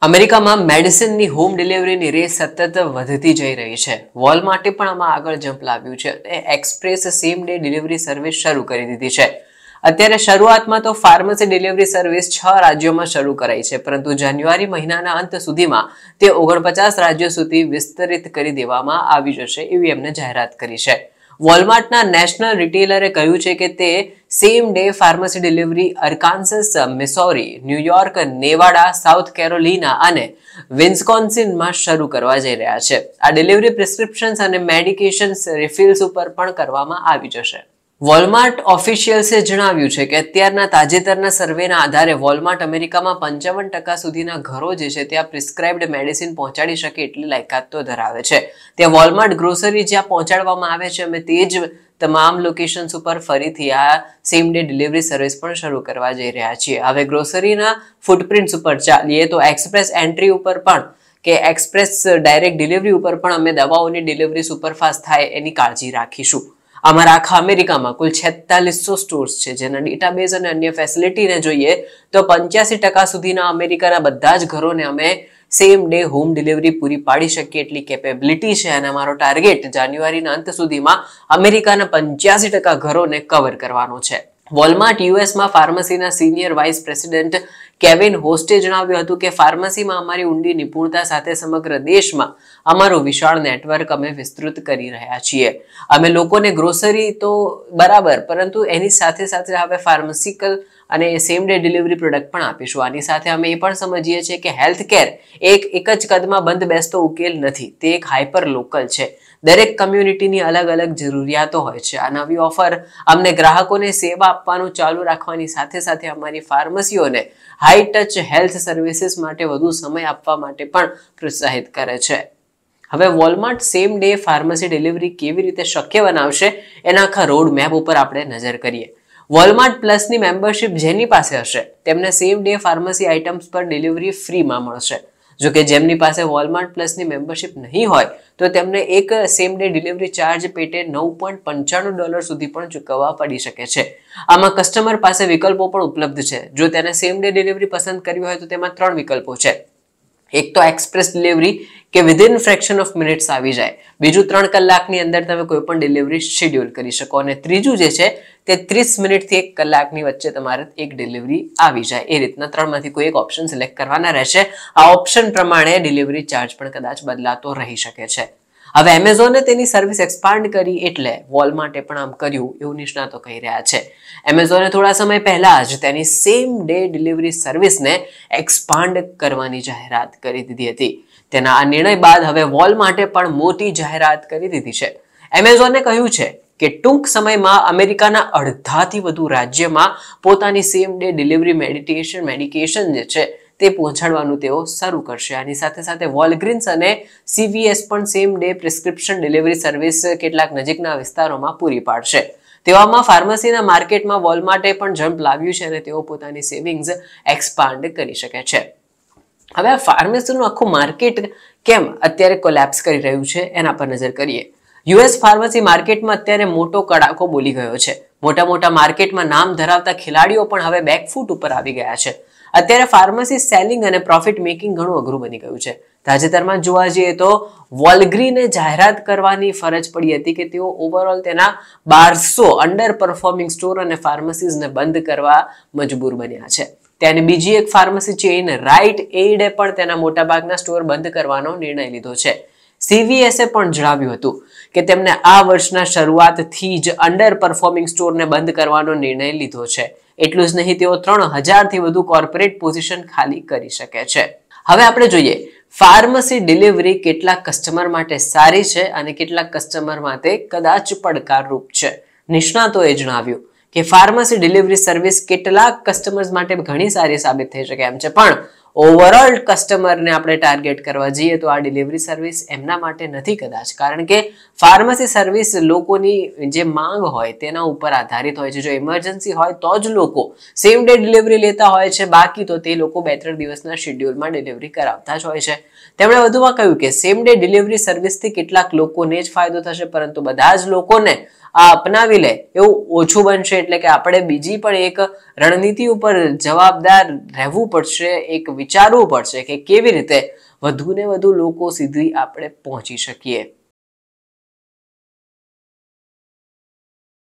અમેરિકામાં મેડિસિનની હોમ ડિલિવરીની રેસ સતત વધતી જઈ રહી છે વોલમાર્ટે પણ આમાં આગળ જમ્પ લાવ્યું છે અને express same day delivery service શરૂ કરી દીધી છે અત્યારે શરૂઆતમાં તો ફાર્મસી ડિલિવરી સર્વિસ છ રાજ્યોમાં શરૂ કરાઈ છે પરંતુ જાન્યુઆરી મહિનાના અંત સુધીમાં તે ઓગણપચાસ રાજ્યો સુધી વિસ્તરિત કરી દેવામાં આવી જશે એવી એમને જાહેરાત કરી છે વોલમાર્ટના નેશનલ રિટેલરે કહ્યું છે કે તે same day pharmacy delivery Arkansas Missouri New York Nevada South Carolina અને વિન્સ્કોન્સિનમાં શરૂ કરવા જઈ રહ્યા છે આ ડિલિવરી પ્રિસ્ક્રિપ્શન્સ અને મેડિકેશન્સ રિફિલ્સ ઉપર પણ કરવામાં આવી જશે વોલમાર્ટ ઓફિશિયલ્સે જણાવ્યું છે કે અત્યારના તાજેતરના સર્વેના આધારે વોલમાર્ટ અમેરિકામાં પંચાવન ટકા સુધીના ઘરો જે છે ત્યાં પ્રિસ્ક્રાઇબ્ડ મેડિસિન પહોંચાડી શકે એટલી લાયકાત તો ધરાવે છે ત્યાં વોલમાર્ટ ગ્રોસરી જ્યાં પહોંચાડવામાં આવે છે અમે તે જ તમામ લોકેશન્સ ઉપર ફરીથી આ સેમ ડે ડિલિવરી સર્વિસ પણ શરૂ કરવા જઈ રહ્યા છીએ હવે ગ્રોસરીના ફૂટપ્રિન્ટ્સ ઉપર ચાલીએ તો એક્સપ્રેસ એન્ટ્રી ઉપર પણ કે એક્સપ્રેસ ડાયરેક્ટ ડિલિવરી ઉપર પણ અમે દવાઓની ડિલિવરી સુપરફાસ્ટ થાય એની કાળજી રાખીશું આમાં આખા અમેરિકામાં કુલ છેતાલીસો સ્ટોર્સ છે જેના ડેટાબેઝ અને અન્ય ફેસિલિટીને જોઈએ તો પંચ્યાસી ટકા સુધીના અમેરિકાના બધા જ ઘરોને અમે સેમ ડે હોમ ડિલિવરી પૂરી પાડી શકીએ એટલી કેપેબિલિટી છે અને અમારો ટાર્ગેટ જાન્યુઆરીના અંત સુધીમાં અમેરિકાના પંચ્યાસી ટકા ઘરોને કવર કરવાનો છે વોલમાર્ટ યુએસમાં ફાર્મસીના સિનિયર વાઇસ પ્રેસિડેન્ટ કેવિન હોસ્ટે જણાવ્યું હતું કે ફાર્મસીમાં અમારી ઊંડી નિપુણતા સાથે સમગ્ર દેશમાં અમારું વિશાળ નેટવર્ક અમે વિસ્તૃત કરી રહ્યા છીએ અમે લોકોને ગ્રોસરી તો બરાબર પરંતુ એની સાથે સાથે હવે ફાર્મસિકલ અને સેમ ડે ડિલિવરી પ્રોડક્ટ પણ આપીશું આની સાથે અમે એ પણ સમજીએ છીએ કે હેલ્થ કેર એક એક જ કદમાં બંધ બેસતો ઉકેલ નથી તે એક હાઇપર લોકલ છે દરેક કમ્યુનિટીની અલગ અલગ જરૂરિયાતો હોય છે આ નવી ઓફર અમને ગ્રાહકોને સેવા આપવાનું ચાલુ રાખવાની સાથે સાથે અમારી ફાર્મસીઓને હાઈ ટચ હેલ્થ સર્વિસીસ માટે વધુ સમય આપવા માટે પણ પ્રોત્સાહિત કરે છે હવે Walmart same day pharmacy delivery કેવી રીતે શક્ય બનાવશે એના આખા રોડ મેપ ઉપર આપણે નજર કરીએ વોલમાર્ટ પ્લસની મેમ્બરશિપ જેની પાસે હશે તેમને સેમ ડે ફાર્મસી આઇટમ્સ પર ડિલિવરી ફ્રીમાં મળશે જો કે જેમની પાસે વોલમાર્ટ પ્લસની મેમ્બરશિપ નહીં હોય તો તેમને એક સેમ ડે ડિલિવરી ચાર્જ પેટે નવ પોઈન્ટ પંચાણું ડોલર સુધી પણ ચૂકવવા પડી શકે છે આમાં કસ્ટમર પાસે વિકલ્પો પણ ઉપલબ્ધ છે જો તેને સેમ ડે ડિલિવરી પસંદ કરવી હોય તો તેમાં ત્રણ વિકલ્પો છે એક તો એક્સપ્રેસ ડિલિવરી કે વિધિન ફ્રેક્શન ઓફ મિનિટ્સ આવી જાય બીજું ત્રણ કલાકની અંદર તમે કોઈ પણ ડિલિવરી શેડ્યુલ કરી શકો અને ત્રીજું જે છે તે ત્રીસ મિનિટથી એક કલાકની વચ્ચે તમારે એક ડિલિવરી આવી જાય એ રીતના ત્રણમાંથી કોઈ એક ઓપ્શન સિલેક્ટ કરવાના રહેશે આ ઓપ્શન પ્રમાણે ડિલિવરી ચાર્જ પણ કદાચ બદલાતો રહી શકે છે હવે એમેઝોને તેની સર્વિસ એક્સપાન્ડ કરી એટલે માટે પણ આમ કર્યું એવું નિષ્ણાતો કહી રહ્યા છે એમેઝોને થોડા સમય પહેલાં જ તેની સેમ ડે ડિલિવરી સર્વિસને એક્સપાન્ડ કરવાની જાહેરાત કરી દીધી હતી તેના આ નિર્ણય બાદ હવે માટે પણ મોટી જાહેરાત કરી દીધી છે એમેઝોને કહ્યું છે કે ટૂંક સમયમાં અમેરિકાના અડધાથી વધુ રાજ્યમાં પોતાની same day delivery meditation medication જે છે તે પહોંચાડવાનું તેઓ શરૂ કરશે આની સાથે સાથે વોલગ્રીન્સ અને સીવીએસ પણ same day prescription delivery service કેટલાક નજીકના વિસ્તારોમાં પૂરી પાડશે તેવામાં ફાર્મસીના માર્કેટમાં વોલમાર્ટે પણ જમ્પ લાવ્યું છે અને તેઓ પોતાની સેવિંગ્સ એક્સપાન્ડ કરી શકે છે હવે આ ફાર્મસીનું આખું માર્કેટ કેમ અત્યારે કોલેપ્સ કરી રહ્યું છે એના પર નજર કરીએ યુએસ ફાર્મસી માર્કેટમાં અત્યારે મોટો કડાકો બોલી ગયો છે મોટા મોટા માર્કેટમાં નામ ધરાવતા ખેલાડીઓ પણ હવે બેકફૂટ ઉપર આવી ગયા છે અત્યારે ફાર્મસી સેલિંગ અને પ્રોફિટ મેકિંગ ઘણું અઘરું બની ગયું છે તાજેતરમાં જોવા જઈએ તો વોલગ્રીને જાહેરાત કરવાની ફરજ પડી હતી કે તેઓ ઓવરઓલ તેના બારસો અંડર પરફોર્મિંગ સ્ટોર અને ફાર્મસીઝને બંધ કરવા મજબૂર બન્યા છે ત્યારે બીજી એક ફાર્મસી ચેઇન રાઇટ એઇડે પણ તેના મોટાભાગના સ્ટોર બંધ કરવાનો નિર્ણય લીધો છે સીવીએસએ પણ જણાવ્યું હતું કે તેમને આ વર્ષના શરૂઆતથી જ અંડર પરફોર્મિંગ સ્ટોરને બંધ કરવાનો નિર્ણય લીધો છે એટલું જ નહીં તેઓ ત્રણ હજારથી વધુ કોર્પોરેટ પોઝિશન ખાલી કરી શકે છે હવે આપણે જોઈએ ફાર્મસી ડિલિવરી કેટલા કસ્ટમર માટે સારી છે અને કેટલા કસ્ટમર માટે કદાચ પડકારરૂપ છે નિષ્ણાતોએ જણાવ્યું કે ફાર્મસી ડિલિવરી સર્વિસ કેટલાક કસ્ટમર્સ માટે ઘણી સારી સાબિત થઈ શકે એમ છે પણ ઓવરઓલ કસ્ટમરને આપણે ટાર્ગેટ કરવા જઈએ તો આ ડિલિવરી સર્વિસ એમના માટે નથી કદાચ કારણ કે ફાર્મસી સર્વિસ લોકોની જે માંગ હોય તેના ઉપર આધારિત હોય છે જો ઇમરજન્સી હોય તો જ લોકો સેમ ડે ડિલિવરી લેતા હોય છે બાકી તો તે લોકો બે ત્રણ દિવસના શેડ્યુલમાં ડિલિવરી કરાવતા જ હોય છે તેમણે વધુમાં કહ્યું કે સેમ ડે ડિલિવરી સર્વિસથી કેટલાક લોકોને જ ફાયદો થશે પરંતુ બધા જ લોકોને આ અપનાવી લે એવું ઓછું બનશે એટલે કે આપણે બીજી પણ એક રણનીતિ ઉપર જવાબદાર રહેવું પડશે એક વિચારવું પડશે કે કેવી રીતે વધુ ને વધુ લોકો સુધી આપણે પહોંચી શકીએ